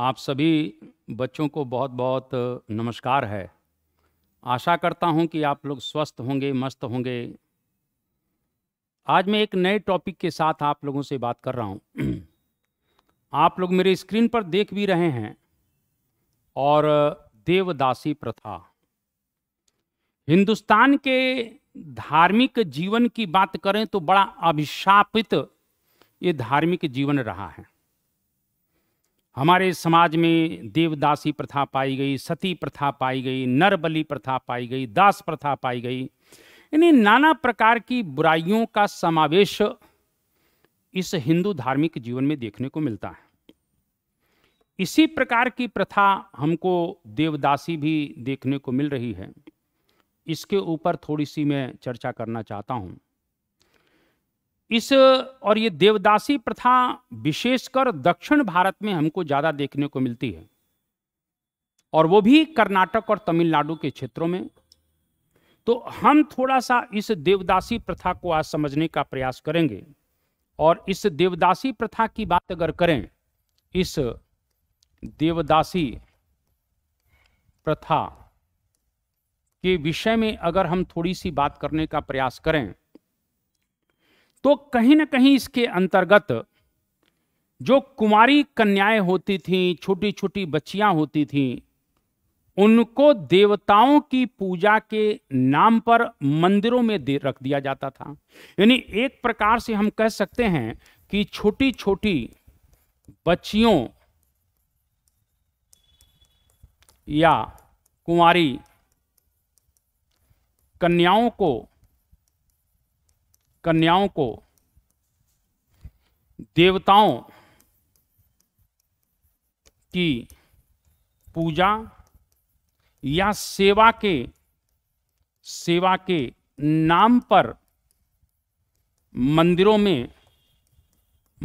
आप सभी बच्चों को बहुत बहुत नमस्कार है आशा करता हूं कि आप लोग स्वस्थ होंगे मस्त होंगे आज मैं एक नए टॉपिक के साथ आप लोगों से बात कर रहा हूं आप लोग मेरे स्क्रीन पर देख भी रहे हैं और देवदासी प्रथा हिंदुस्तान के धार्मिक जीवन की बात करें तो बड़ा अभिशापित ये धार्मिक जीवन रहा है हमारे समाज में देवदासी प्रथा पाई गई सती प्रथा पाई गई नरबली प्रथा पाई गई दास प्रथा पाई गई यानी नाना प्रकार की बुराइयों का समावेश इस हिंदू धार्मिक जीवन में देखने को मिलता है इसी प्रकार की प्रथा हमको देवदासी भी देखने को मिल रही है इसके ऊपर थोड़ी सी मैं चर्चा करना चाहता हूँ इस और ये देवदासी प्रथा विशेषकर दक्षिण भारत में हमको ज़्यादा देखने को मिलती है और वो भी कर्नाटक और तमिलनाडु के क्षेत्रों में तो हम थोड़ा सा इस देवदासी प्रथा को आज समझने का प्रयास करेंगे और इस देवदासी प्रथा की बात अगर करें इस देवदासी प्रथा के विषय में अगर हम थोड़ी सी बात करने का प्रयास करें तो कहीं ना कहीं इसके अंतर्गत जो कुमारी कन्याएं होती थीं छोटी छोटी बच्चियां होती थीं उनको देवताओं की पूजा के नाम पर मंदिरों में दे रख दिया जाता था यानी एक प्रकार से हम कह सकते हैं कि छोटी छोटी बच्चियों या कुमारी कन्याओं को कन्याओं को देवताओं की पूजा या सेवा के सेवा के नाम पर मंदिरों में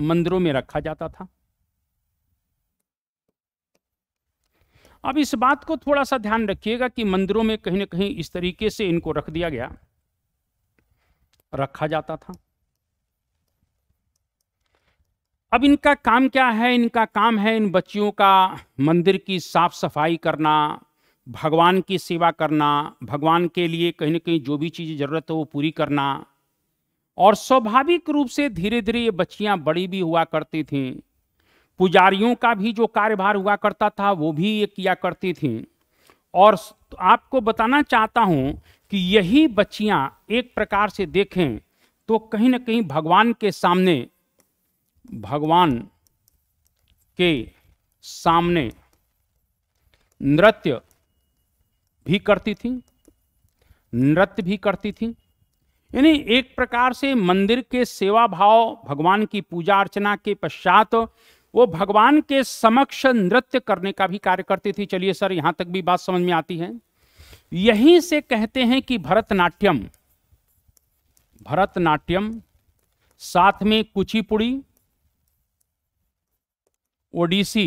मंदिरों में रखा जाता था अब इस बात को थोड़ा सा ध्यान रखिएगा कि मंदिरों में कहीं ना कहीं इस तरीके से इनको रख दिया गया रखा जाता था अब इनका काम क्या है इनका काम है इन बच्चियों का मंदिर की साफ सफाई करना भगवान की सेवा करना भगवान के लिए कहीं ना कहीं जो भी चीज़ ज़रूरत है वो पूरी करना और स्वाभाविक रूप से धीरे धीरे ये बच्चियाँ बड़ी भी हुआ करती थीं पुजारियों का भी जो कार्यभार हुआ करता था वो भी ये किया करती थीं और आपको बताना चाहता हूँ कि यही बच्चियां एक प्रकार से देखें तो कहीं ना कहीं भगवान के सामने भगवान के सामने नृत्य भी करती थी नृत्य भी करती थी यानी एक प्रकार से मंदिर के सेवा भाव भगवान की पूजा अर्चना के पश्चात वो भगवान के समक्ष नृत्य करने का भी कार्य करती थी चलिए सर यहां तक भी बात समझ में आती है यहीं से कहते हैं कि भरतनाट्यम भरतनाट्यम साथ में कुचिपुड़ी ओडिसी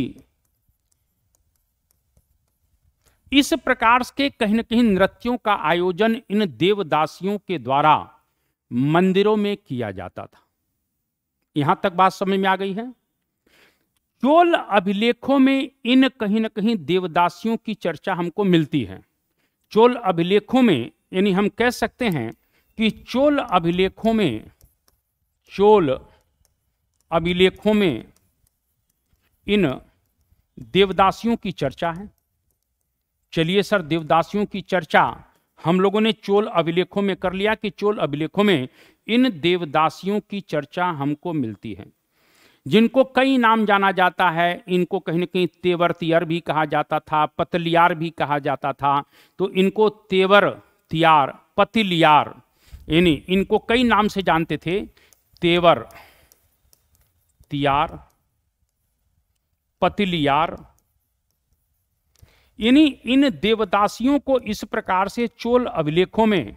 इस प्रकार के कहीं न कहीं नृत्यों का आयोजन इन देवदासियों के द्वारा मंदिरों में किया जाता था यहां तक बात समझ में आ गई है चोल अभिलेखों में इन कहीं न कहीं देवदासियों की चर्चा हमको मिलती है चोल अभिलेखों में यानी हम कह सकते हैं कि चोल अभिलेखों में चोल अभिलेखों में इन देवदासियों की चर्चा है चलिए सर देवदासियों की चर्चा हम लोगों ने चोल अभिलेखों में कर लिया कि चोल अभिलेखों में इन देवदासियों की चर्चा हमको मिलती है जिनको कई नाम जाना जाता है इनको कहीं ना कहीं तेवर तियर भी कहा जाता था पतलियार भी कहा जाता था तो इनको तेवर तियार पतिलियार यानी इनको कई नाम से जानते थे तेवर तियार पतलियार यानी इन देवदासियों को इस प्रकार से चोल अभिलेखों में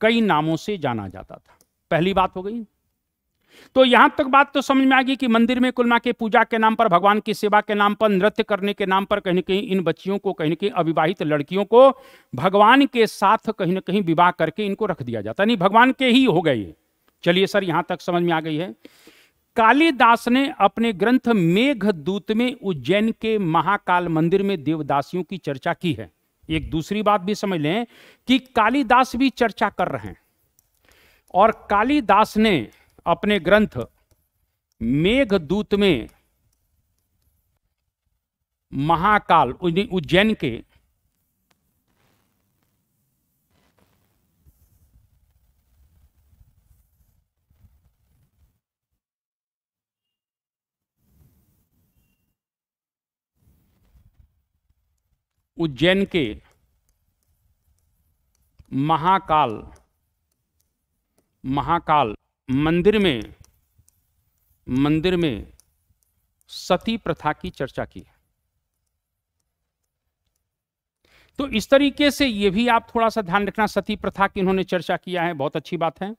कई नामों से जाना जाता था पहली बात हो गई तो यहां तक बात तो समझ में आ गई कि मंदिर में कुलमा के पूजा के नाम पर भगवान की सेवा के नाम पर नृत्य करने के नाम पर कहीं ना कहीं इन बच्चियों को कहीं ना कहीं अविवाहित लड़कियों को भगवान के साथ कहीं ना कहीं विवाह करके इनको रख दिया जाता नहीं भगवान के ही हो गए चलिए सर यहां तक समझ में आ गई है कालिदास ने अपने ग्रंथ मेघदूत में उज्जैन के महाकाल मंदिर में देवदासियों की चर्चा की है एक दूसरी बात भी समझ लें कि कालिदास भी चर्चा कर रहे हैं और कालिदास ने अपने ग्रंथ मेघदूत में महाकाल उज्जैन के उज्जैन के महाकाल महाकाल मंदिर में मंदिर में सती प्रथा की चर्चा की है तो इस तरीके से यह भी आप थोड़ा सा ध्यान रखना सती प्रथा की इन्होंने चर्चा किया है बहुत अच्छी बात है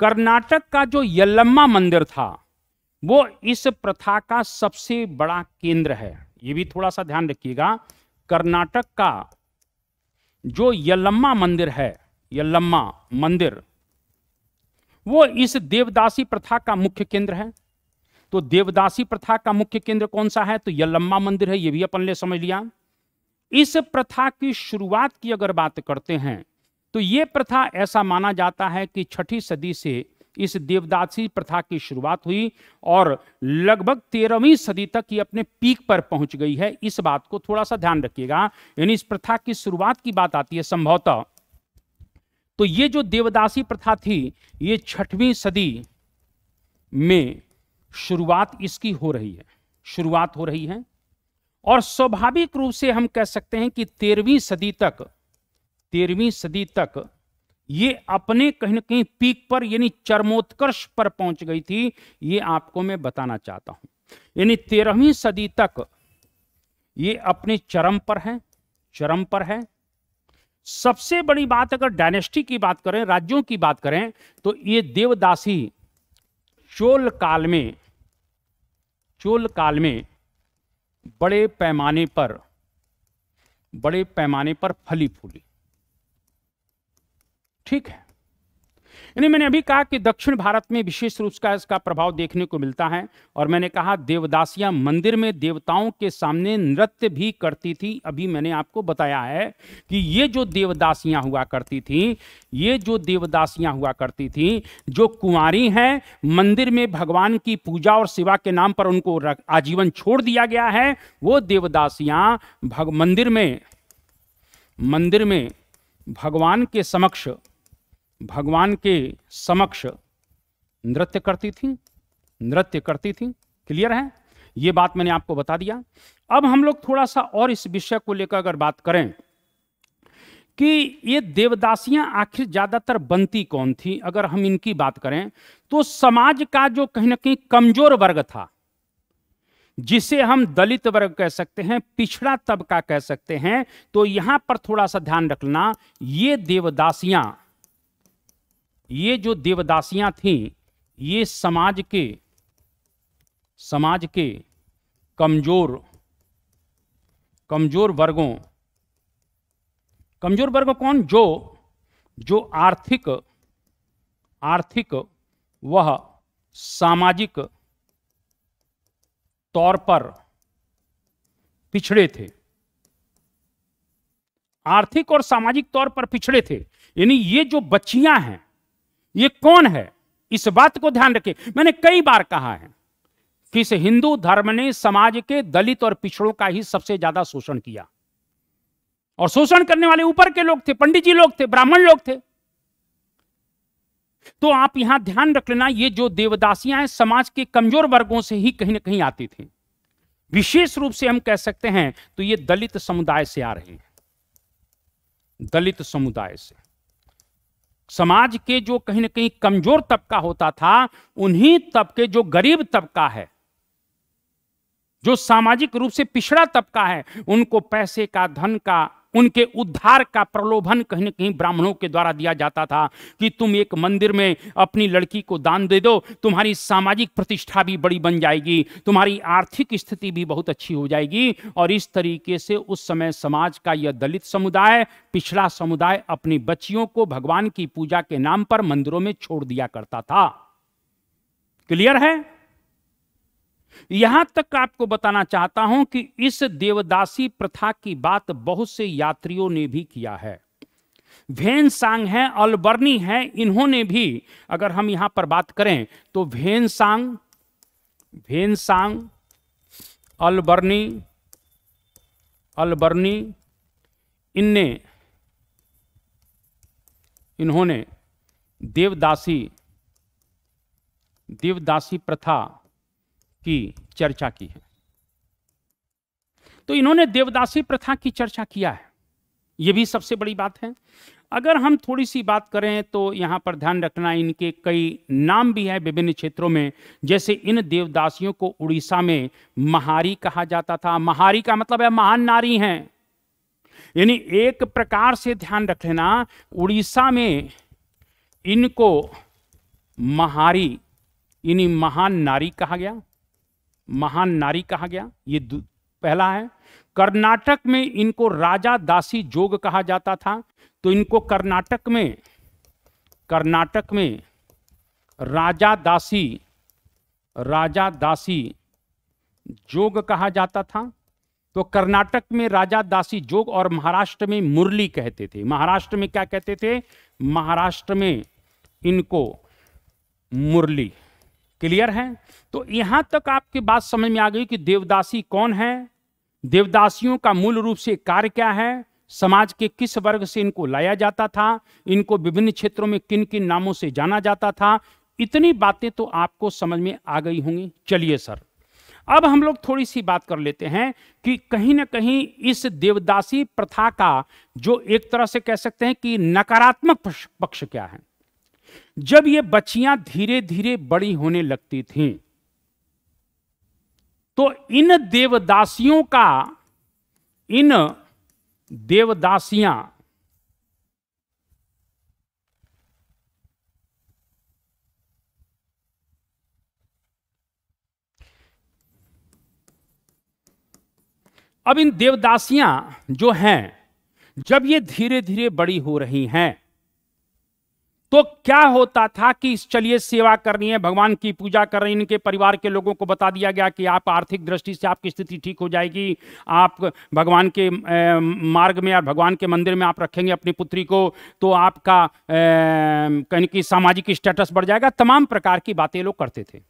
कर्नाटक का जो यल्लम्मा मंदिर था वो इस प्रथा का सबसे बड़ा केंद्र है ये भी थोड़ा सा ध्यान रखिएगा कर्नाटक का जो यल्लम्मा मंदिर है यल्लम्मा मंदिर वो इस देवदासी प्रथा का मुख्य केंद्र है तो देवदासी प्रथा का मुख्य केंद्र कौन सा है तो यह लम्बा मंदिर है यह भी अपन ने समझ लिया इस प्रथा की शुरुआत की अगर बात करते हैं तो ये प्रथा ऐसा माना जाता है कि छठी सदी से इस देवदासी प्रथा की शुरुआत हुई और लगभग तेरहवीं सदी तक ये अपने पीक पर पहुंच गई है इस बात को थोड़ा सा ध्यान रखिएगा यानी इस प्रथा की शुरुआत की बात आती है संभवतः तो ये जो देवदासी प्रथा थी ये छठवीं सदी में शुरुआत इसकी हो रही है शुरुआत हो रही है और स्वाभाविक रूप से हम कह सकते हैं कि तेरहवीं सदी तक तेरहवीं सदी तक ये अपने कहीं ना कहीं पीक पर यानी चरमोत्कर्ष पर पहुंच गई थी ये आपको मैं बताना चाहता हूं यानी तेरहवीं सदी तक ये अपने चरम पर है चरम पर है सबसे बड़ी बात अगर डायनेस्टी की बात करें राज्यों की बात करें तो ये देवदासी चोल काल में चोल काल में बड़े पैमाने पर बड़े पैमाने पर फली फूली ठीक है यानी मैंने अभी कहा कि दक्षिण भारत में विशेष रूप का इसका प्रभाव देखने को मिलता है और मैंने कहा देवदासियां मंदिर में देवताओं के सामने नृत्य भी करती थी अभी मैंने आपको बताया है कि ये जो देवदासियां हुआ करती थी ये जो देवदासियां हुआ करती थी जो कुंवारी हैं मंदिर में भगवान की पूजा और सेवा के नाम पर उनको आजीवन छोड़ दिया गया है वो देवदासियां मंदिर में मंदिर में भगवान के समक्ष भगवान के समक्ष नृत्य करती थी नृत्य करती थी क्लियर है ये बात मैंने आपको बता दिया अब हम लोग थोड़ा सा और इस विषय को लेकर अगर बात करें कि ये देवदासियां आखिर ज़्यादातर बनती कौन थी अगर हम इनकी बात करें तो समाज का जो कहीं ना कहीं कमजोर वर्ग था जिसे हम दलित वर्ग कह सकते हैं पिछड़ा तबका कह सकते हैं तो यहां पर थोड़ा सा ध्यान रखना ये देवदासियां ये जो देवदासियां थीं ये समाज के समाज के कमजोर कमजोर वर्गों कमजोर वर्ग कौन जो जो आर्थिक आर्थिक वह सामाजिक तौर पर पिछड़े थे आर्थिक और सामाजिक तौर पर पिछड़े थे यानी ये जो बच्चियां हैं ये कौन है इस बात को ध्यान रखें मैंने कई बार कहा है कि इस हिंदू धर्म ने समाज के दलित और पिछड़ों का ही सबसे ज्यादा शोषण किया और शोषण करने वाले ऊपर के लोग थे पंडित जी लोग थे ब्राह्मण लोग थे तो आप यहां ध्यान रख लेना ये जो देवदासियां हैं समाज के कमजोर वर्गों से ही कहीं ना कहीं आती थी विशेष रूप से हम कह सकते हैं तो ये दलित समुदाय से आ रहे हैं दलित समुदाय से समाज के जो कहीं ना कहीं कमजोर तबका होता था उन्हीं तबके जो गरीब तबका है जो सामाजिक रूप से पिछड़ा तबका है उनको पैसे का धन का उनके उद्धार का प्रलोभन कहीं ना कहीं ब्राह्मणों के द्वारा दिया जाता था कि तुम एक मंदिर में अपनी लड़की को दान दे दो तुम्हारी सामाजिक प्रतिष्ठा भी बड़ी बन जाएगी तुम्हारी आर्थिक स्थिति भी बहुत अच्छी हो जाएगी और इस तरीके से उस समय समाज का यह दलित समुदाय पिछड़ा समुदाय अपनी बच्चियों को भगवान की पूजा के नाम पर मंदिरों में छोड़ दिया करता था क्लियर है यहां तक आपको बताना चाहता हूं कि इस देवदासी प्रथा की बात बहुत से यात्रियों ने भी किया है भेन सांग है अलबर्नी है इन्होंने भी अगर हम यहां पर बात करें तो भेन सांग भेन सांग अलबर्नी अलबर्नी इनने इन्होंने देवदासी देवदासी प्रथा की चर्चा की है तो इन्होंने देवदासी प्रथा की चर्चा किया है ये भी सबसे बड़ी बात है अगर हम थोड़ी सी बात करें तो यहाँ पर ध्यान रखना इनके कई नाम भी है विभिन्न क्षेत्रों में जैसे इन देवदासियों को उड़ीसा में महारी कहा जाता था महारी का मतलब है महान नारी हैं यानी एक प्रकार से ध्यान रख लेना उड़ीसा में इनको महारी इन्हीं महान नारी कहा गया महान नारी कहा गया ये पहला है कर्नाटक में इनको राजा दासी जोग कहा जाता था तो इनको कर्नाटक में कर्नाटक में राजा दासी राजा दासी जोग कहा जाता था तो कर्नाटक में राजा दासी जोग और महाराष्ट्र में मुरली कहते थे महाराष्ट्र में क्या कहते थे महाराष्ट्र में इनको मुरली क्लियर है तो यहां तक आपकी बात समझ में आ गई कि देवदासी कौन है देवदासियों का मूल रूप से कार्य क्या है समाज के किस वर्ग से इनको लाया जाता था इनको विभिन्न क्षेत्रों में किन किन नामों से जाना जाता था इतनी बातें तो आपको समझ में आ गई होंगी चलिए सर अब हम लोग थोड़ी सी बात कर लेते हैं कि कहीं ना कहीं इस देवदासी प्रथा का जो एक तरह से कह सकते हैं कि नकारात्मक पक्ष क्या है जब ये बच्चियां धीरे धीरे बड़ी होने लगती थी तो इन देवदासियों का इन देवदासियां अब इन देवदासियां जो हैं जब ये धीरे धीरे बड़ी हो रही हैं तो क्या होता था कि चलिए सेवा करनी है भगवान की पूजा कर रहे हैं इनके परिवार के लोगों को बता दिया गया कि आप आर्थिक दृष्टि से आपकी स्थिति ठीक हो जाएगी आप भगवान के मार्ग में और भगवान के मंदिर में आप रखेंगे अपनी पुत्री को तो आपका कहीं की सामाजिक स्टेटस बढ़ जाएगा तमाम प्रकार की बातें लोग करते थे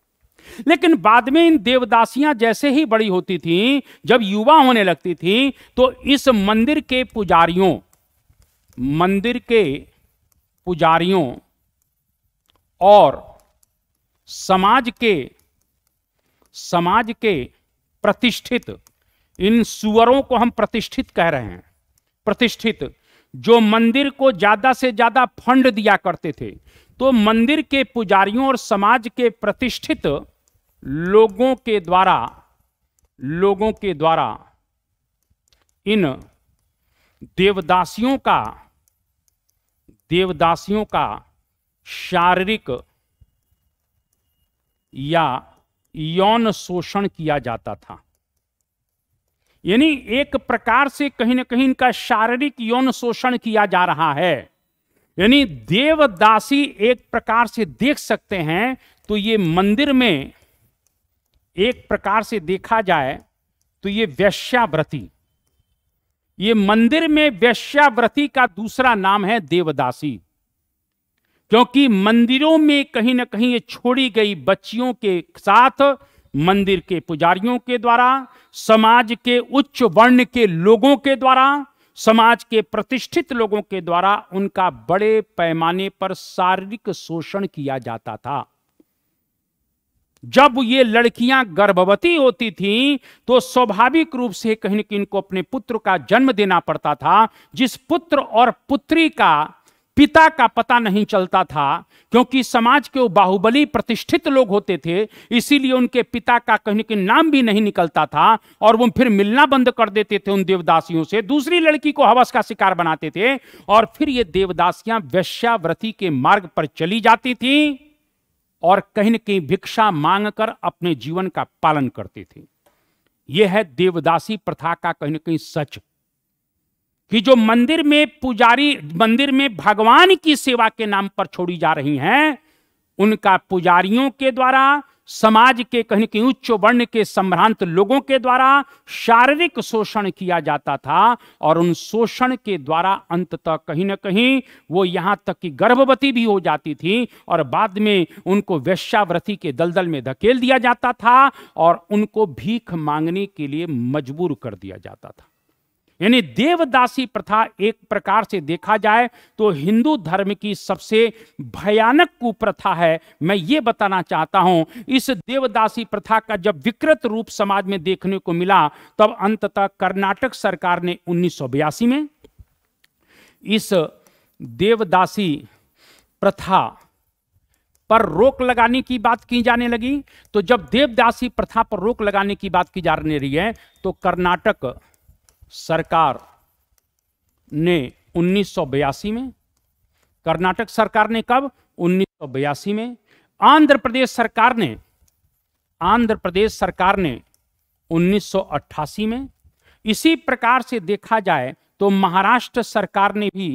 लेकिन बाद में इन देवदासियां जैसे ही बड़ी होती थी जब युवा होने लगती थी तो इस मंदिर के पुजारियों मंदिर के पुजारियों और समाज के समाज के प्रतिष्ठित इन सुअरों को हम प्रतिष्ठित कह रहे हैं प्रतिष्ठित जो मंदिर को ज्यादा से ज्यादा फंड दिया करते थे तो मंदिर के पुजारियों और समाज के प्रतिष्ठित लोगों के द्वारा लोगों के द्वारा इन देवदासियों का देवदासियों का शारीरिक या यौन शोषण किया जाता था यानी एक प्रकार से कहीं ना कहीं इनका शारीरिक यौन शोषण किया जा रहा है यानी देवदासी एक प्रकार से देख सकते हैं तो ये मंदिर में एक प्रकार से देखा जाए तो ये वैश्याव्रती ये मंदिर में वैश्याव्रती का दूसरा नाम है देवदासी क्योंकि मंदिरों में कहीं ना कहीं ये छोड़ी गई बच्चियों के साथ मंदिर के पुजारियों के द्वारा समाज के उच्च वर्ण के लोगों के द्वारा समाज के प्रतिष्ठित लोगों के द्वारा उनका बड़े पैमाने पर शारीरिक शोषण किया जाता था जब ये लड़कियां गर्भवती होती थीं तो स्वाभाविक रूप से कहीं ना कहीं इनको अपने पुत्र का जन्म देना पड़ता था जिस पुत्र और पुत्री का पिता का पता नहीं चलता था क्योंकि समाज के वो बाहुबली प्रतिष्ठित लोग होते थे इसीलिए उनके पिता का कहीं कहीं नाम भी नहीं निकलता था और वो फिर मिलना बंद कर देते थे उन देवदासियों से दूसरी लड़की को हवस का शिकार बनाते थे और फिर ये देवदासियां वैश्याव्रति के मार्ग पर चली जाती थीं और कहीं न कहीं भिक्षा मांगकर अपने जीवन का पालन करते थे यह है देवदासी प्रथा का कहीं ना कहीं सच कि जो मंदिर में पुजारी मंदिर में भगवान की सेवा के नाम पर छोड़ी जा रही हैं उनका पुजारियों के द्वारा समाज के कहीं कहीं उच्च वर्ण के सम्भ्रांत लोगों के द्वारा शारीरिक शोषण किया जाता था और उन शोषण के द्वारा अंततः कहीं ना कहीं वो यहां तक कि गर्भवती भी हो जाती थी और बाद में उनको वैश्याव्रति के दलदल में धकेल दिया जाता था और उनको भीख मांगने के लिए मजबूर कर दिया जाता था यानी देवदासी प्रथा एक प्रकार से देखा जाए तो हिंदू धर्म की सबसे भयानक कुप्रथा है मैं ये बताना चाहता हूं इस देवदासी प्रथा का जब विकृत रूप समाज में देखने को मिला तब अंततः कर्नाटक सरकार ने उन्नीस में इस देवदासी प्रथा पर रोक लगाने की बात की जाने लगी तो जब देवदासी प्रथा पर रोक लगाने की बात की जा रही है तो कर्नाटक सरकार ने उन्नीस में कर्नाटक सरकार ने कब उन्नीस में आंध्र प्रदेश सरकार ने आंध्र प्रदेश सरकार ने 1988 में इसी प्रकार से देखा जाए तो महाराष्ट्र सरकार ने भी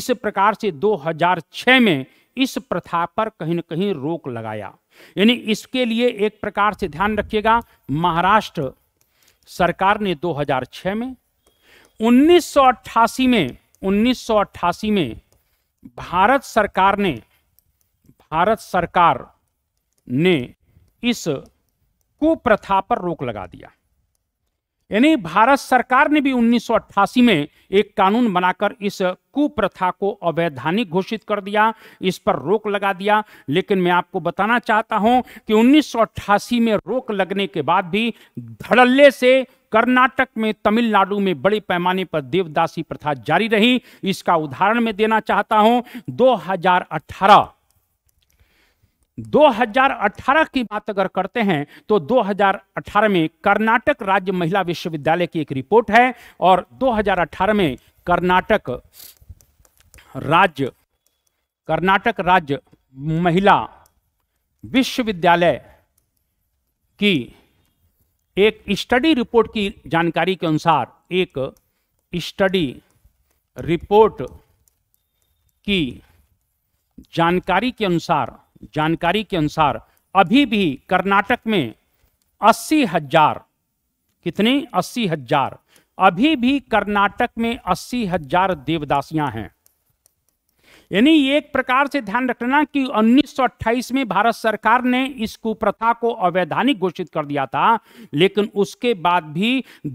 इस प्रकार से 2006 में इस प्रथा पर कहीं ना कहीं रोक लगाया यानी इसके लिए एक प्रकार से ध्यान रखिएगा महाराष्ट्र सरकार ने 2006 में 1988 में 1988 में भारत सरकार ने भारत सरकार ने इस कुप्रथा पर रोक लगा दिया यानी भारत सरकार ने भी 1988 में एक कानून बनाकर इस कुप्रथा को अवैधानिक घोषित कर दिया इस पर रोक लगा दिया लेकिन मैं आपको बताना चाहता हूं कि 1988 में रोक लगने के बाद भी धड़ल्ले से कर्नाटक में तमिलनाडु में बड़े पैमाने पर देवदासी प्रथा जारी रही इसका उदाहरण मैं देना चाहता हूं 2018 2018 की बात अगर करते हैं तो 2018 में कर्नाटक राज्य महिला विश्वविद्यालय की एक रिपोर्ट है और 2018 में कर्नाटक राज्य कर्नाटक राज्य महिला विश्वविद्यालय की एक स्टडी रिपोर्ट की जानकारी के अनुसार एक स्टडी रिपोर्ट की जानकारी के अनुसार जानकारी के अनुसार अभी भी कर्नाटक में अस्सी हजार कितने अस्सी हजार अभी भी कर्नाटक में अस्सी हजार देवदासियां हैं यानी एक प्रकार से ध्यान रखना कि 1928 में भारत सरकार ने इस कुप्रथा को अवैधानिक घोषित कर दिया था लेकिन उसके बाद भी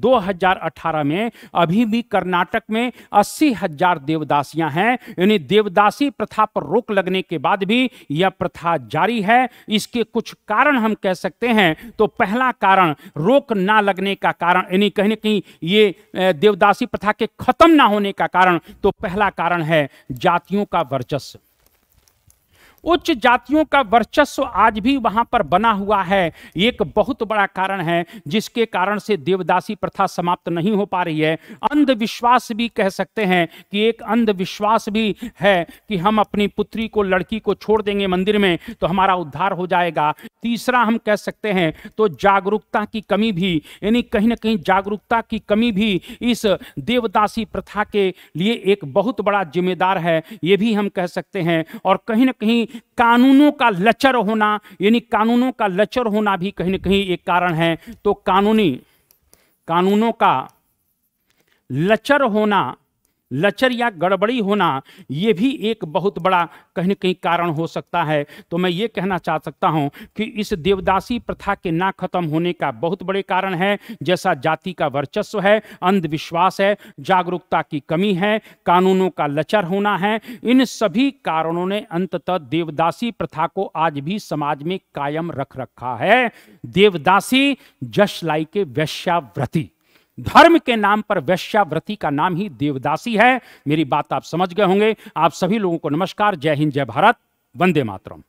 2018 में अभी भी कर्नाटक में अस्सी हजार देवदासियां हैं यानी देवदासी प्रथा पर रोक लगने के बाद भी यह प्रथा जारी है इसके कुछ कारण हम कह सकते हैं तो पहला कारण रोक ना लगने का कारण यानी कहीं ना कहीं ये देवदासी प्रथा के खत्म ना होने का कारण तो पहला कारण है जातियों का का वर्चस्व उच्च जातियों का वर्चस्व आज भी वहां पर बना हुआ है एक बहुत बड़ा कारण है जिसके कारण से देवदासी प्रथा समाप्त नहीं हो पा रही है अंधविश्वास भी कह सकते हैं कि एक अंधविश्वास भी है कि हम अपनी पुत्री को लड़की को छोड़ देंगे मंदिर में तो हमारा उद्धार हो जाएगा तीसरा हम कह सकते हैं तो जागरूकता की कमी भी यानी कहीं ना कहीं जागरूकता की कमी भी इस देवदासी प्रथा के लिए एक बहुत बड़ा जिम्मेदार है ये भी हम कह सकते हैं और कहीं ना कहीं कानूनों का लचर होना यानी कानूनों का लचर होना भी कहीं ना कहीं एक कारण है तो कानूनी कानूनों का लचर होना लचर या गड़बड़ी होना ये भी एक बहुत बड़ा कहीं ना कहीं कारण हो सकता है तो मैं ये कहना चाह सकता हूँ कि इस देवदासी प्रथा के ना खत्म होने का बहुत बड़े कारण है जैसा जाति का वर्चस्व है अंधविश्वास है जागरूकता की कमी है कानूनों का लचर होना है इन सभी कारणों ने अंततः देवदासी प्रथा को आज भी समाज में कायम रख रखा है देवदासी लाई के वैश्याव्रती धर्म के नाम पर वैश्याव्रति का नाम ही देवदासी है मेरी बात आप समझ गए होंगे आप सभी लोगों को नमस्कार जय हिंद जय भारत वंदे मातरम